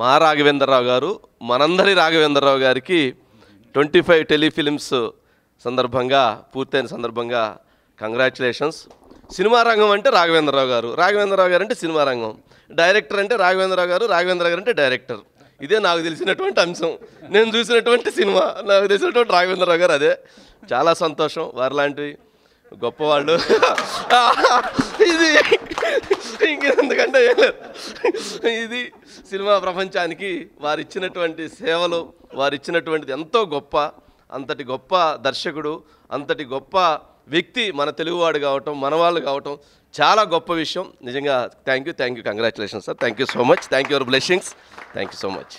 మా రాఘవేంద్రరావు గారు మనందరి రాఘవేంద్రరావు గారికి ట్వంటీ ఫైవ్ టెలిఫిలిమ్స్ సందర్భంగా పూర్తయిన సందర్భంగా కంగ్రాచులేషన్స్ సినిమా రంగం అంటే రాఘవేంద్రరావు గారు రాఘవేంద్రరావు గారు అంటే సినిమా రంగం డైరెక్టర్ అంటే రాఘవేంద్రరావు గారు రాఘవేంద్ర గారు అంటే డైరెక్టర్ ఇదే నాకు తెలిసినటువంటి అంశం నేను చూసినటువంటి సినిమా నాకు తెలిసినటువంటి రాఘవేంద్రరావు గారు అదే చాలా సంతోషం వారిలాంటి గొప్పవాళ్ళు ఇంకెందుకంటే ఇది సినిమా ప్రపంచానికి వారిచ్చినటువంటి సేవలు వారిచ్చినటువంటిది ఎంతో గొప్ప అంతటి గొప్ప దర్శకుడు అంతటి గొప్ప వ్యక్తి మన తెలుగువాడు కావటం మనవాళ్ళు కావటం చాలా గొప్ప విషయం నిజంగా thank you thank you congratulations sir thank you so much thank you your blessings thank you so much